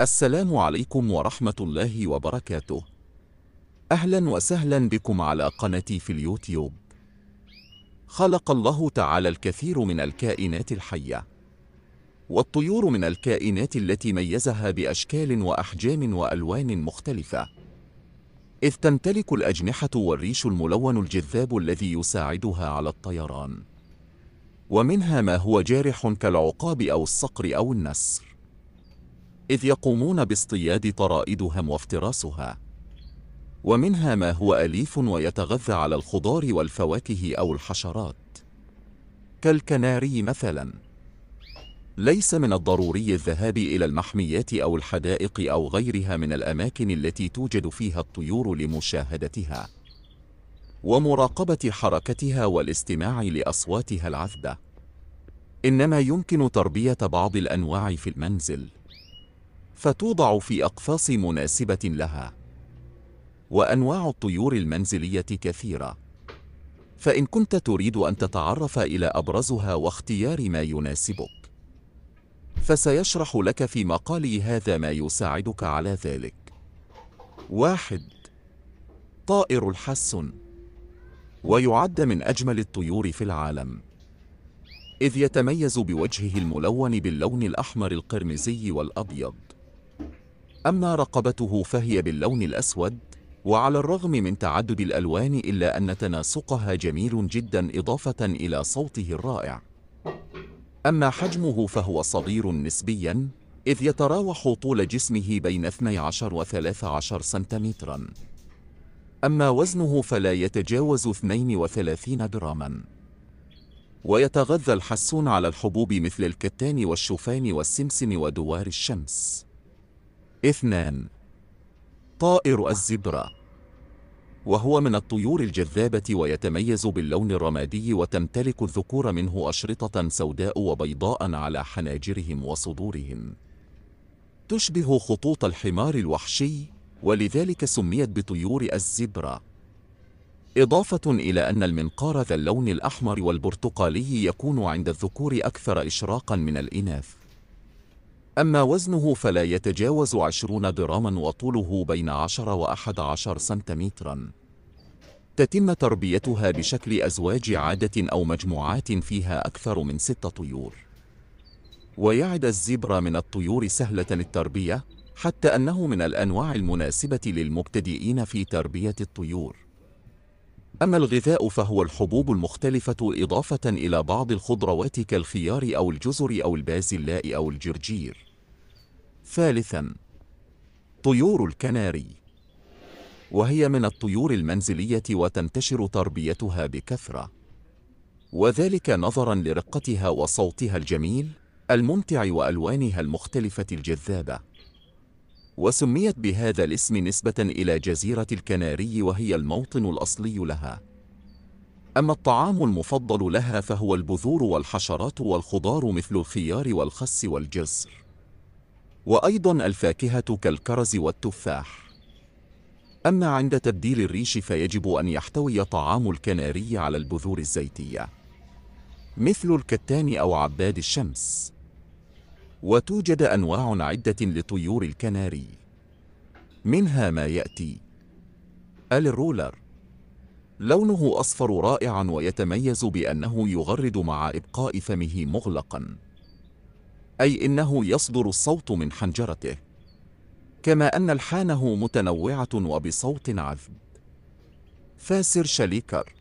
السلام عليكم ورحمة الله وبركاته أهلا وسهلا بكم على قناتي في اليوتيوب خلق الله تعالى الكثير من الكائنات الحية والطيور من الكائنات التي ميزها بأشكال وأحجام وألوان مختلفة إذ تمتلك الأجنحة والريش الملون الجذاب الذي يساعدها على الطيران ومنها ما هو جارح كالعقاب أو الصقر أو النسر إذ يقومون باصطياد طرائدهم وافتراسها ومنها ما هو أليف ويتغذى على الخضار والفواكه أو الحشرات كالكناري مثلا ليس من الضروري الذهاب إلى المحميات أو الحدائق أو غيرها من الأماكن التي توجد فيها الطيور لمشاهدتها ومراقبة حركتها والاستماع لأصواتها العذبة إنما يمكن تربية بعض الأنواع في المنزل فتوضع في أقفاص مناسبة لها وأنواع الطيور المنزلية كثيرة فإن كنت تريد أن تتعرف إلى أبرزها واختيار ما يناسبك فسيشرح لك في مقالي هذا ما يساعدك على ذلك واحد طائر الحسن ويعد من أجمل الطيور في العالم إذ يتميز بوجهه الملون باللون الأحمر القرمزي والأبيض أما رقبته فهي باللون الأسود وعلى الرغم من تعدد الألوان إلا أن تناسقها جميل جدا إضافة إلى صوته الرائع أما حجمه فهو صغير نسبيا إذ يتراوح طول جسمه بين 12 و 13 سنتيمترا أما وزنه فلا يتجاوز 32 جراما ويتغذى الحسون على الحبوب مثل الكتان والشوفان والسمسم ودوار الشمس اثنان طائر الزبرة وهو من الطيور الجذابة ويتميز باللون الرمادي وتمتلك الذكور منه أشرطة سوداء وبيضاء على حناجرهم وصدورهم تشبه خطوط الحمار الوحشي ولذلك سميت بطيور الزبرة إضافة إلى أن المنقار ذا اللون الأحمر والبرتقالي يكون عند الذكور أكثر إشراقا من الإناث أما وزنه فلا يتجاوز 20 جراما وطوله بين 10 و 11 سنتيمترا تتم تربيتها بشكل أزواج عادة أو مجموعات فيها أكثر من ست طيور ويعد الزبرة من الطيور سهلة التربية حتى أنه من الأنواع المناسبة للمبتدئين في تربية الطيور أما الغذاء فهو الحبوب المختلفة إضافة إلى بعض الخضروات كالخيار أو الجزر أو البازلاء أو الجرجير ثالثا طيور الكناري وهي من الطيور المنزلية وتنتشر تربيتها بكثرة وذلك نظرا لرقتها وصوتها الجميل الممتع وألوانها المختلفة الجذابة وسميت بهذا الاسم نسبة إلى جزيرة الكناري وهي الموطن الأصلي لها أما الطعام المفضل لها فهو البذور والحشرات والخضار مثل الخيار والخس والجزر وأيضا الفاكهة كالكرز والتفاح أما عند تبديل الريش فيجب أن يحتوي طعام الكناري على البذور الزيتية مثل الكتان أو عباد الشمس وتوجد أنواع عدة لطيور الكناري منها ما يأتي الرولر لونه أصفر رائعا ويتميز بأنه يغرد مع إبقاء فمه مغلقا أي إنه يصدر الصوت من حنجرته كما أن لحانه متنوعة وبصوت عذب فاسر شليكر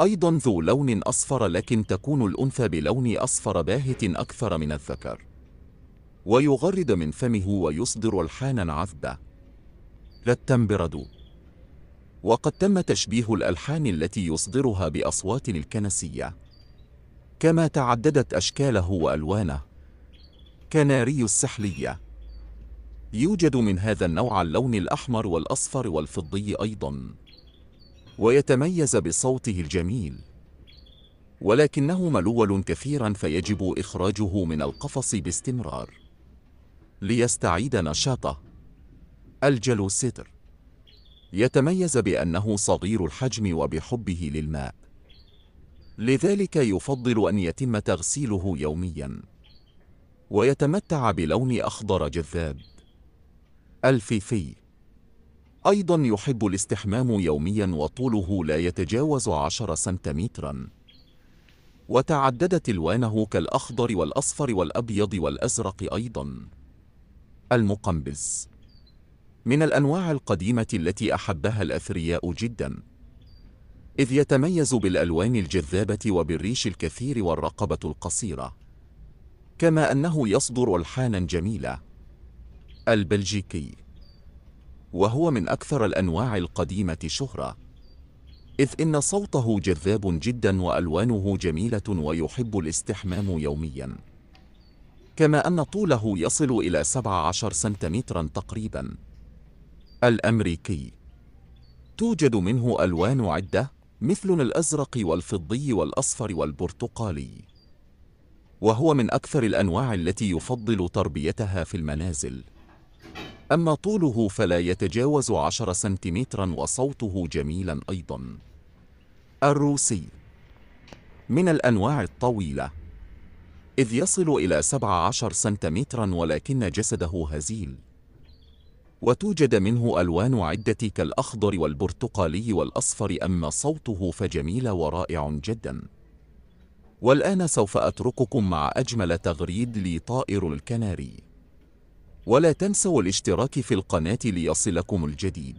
أيضا ذو لون أصفر لكن تكون الأنثى بلون أصفر باهت أكثر من الذكر ويغرد من فمه ويصدر ألحانا عذبة للتنبرد وقد تم تشبيه الألحان التي يصدرها بأصوات الكنسية كما تعددت أشكاله وألوانه كناري السحلية يوجد من هذا النوع اللون الأحمر والأصفر والفضي أيضاً ويتميز بصوته الجميل ولكنه ملول كثيرا فيجب إخراجه من القفص باستمرار ليستعيد نشاطه الجلوسيتر يتميز بأنه صغير الحجم وبحبه للماء لذلك يفضل أن يتم تغسيله يوميا ويتمتع بلون أخضر جذاب الفيفي أيضا يحب الاستحمام يوميا وطوله لا يتجاوز عشر سنتيمترا وتعددت ألوانه كالأخضر والأصفر والأبيض والأزرق أيضا المقنبس من الأنواع القديمة التي أحبها الأثرياء جدا إذ يتميز بالألوان الجذابة وبالريش الكثير والرقبة القصيرة كما أنه يصدر ألحانا جميلة البلجيكي وهو من أكثر الأنواع القديمة شهرة إذ إن صوته جذاب جدا وألوانه جميلة ويحب الاستحمام يوميا كما أن طوله يصل إلى 17 سنتيمترا تقريبا الأمريكي توجد منه ألوان عدة مثل الأزرق والفضي والأصفر والبرتقالي وهو من أكثر الأنواع التي يفضل تربيتها في المنازل أما طوله فلا يتجاوز عشر سنتيمترا وصوته جميلا أيضا الروسي من الأنواع الطويلة إذ يصل إلى 17 سنتيمترا ولكن جسده هزيل وتوجد منه ألوان عدة كالأخضر والبرتقالي والأصفر أما صوته فجميل ورائع جدا والآن سوف أترككم مع أجمل تغريد لطائر الكناري ولا تنسوا الاشتراك في القناة ليصلكم الجديد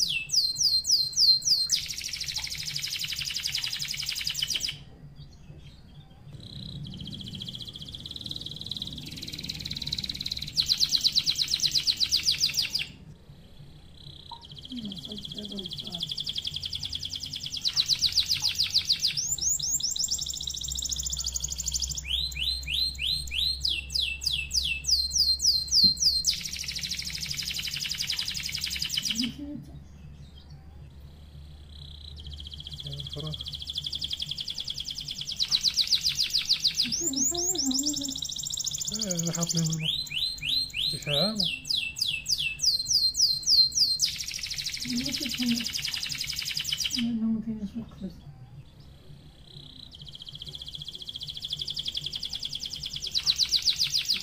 نحط لهم الماء يفهموا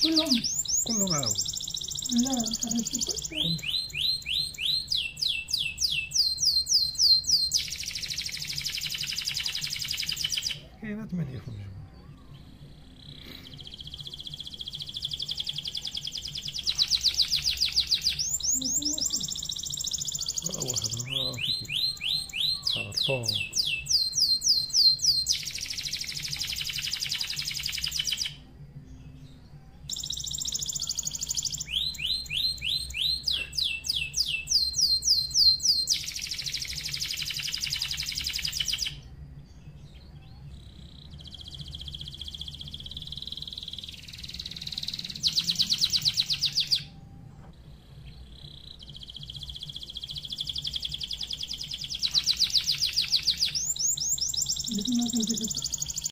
كلهم كلهم عاو لا كاينه 8 خمسة Fala, fala.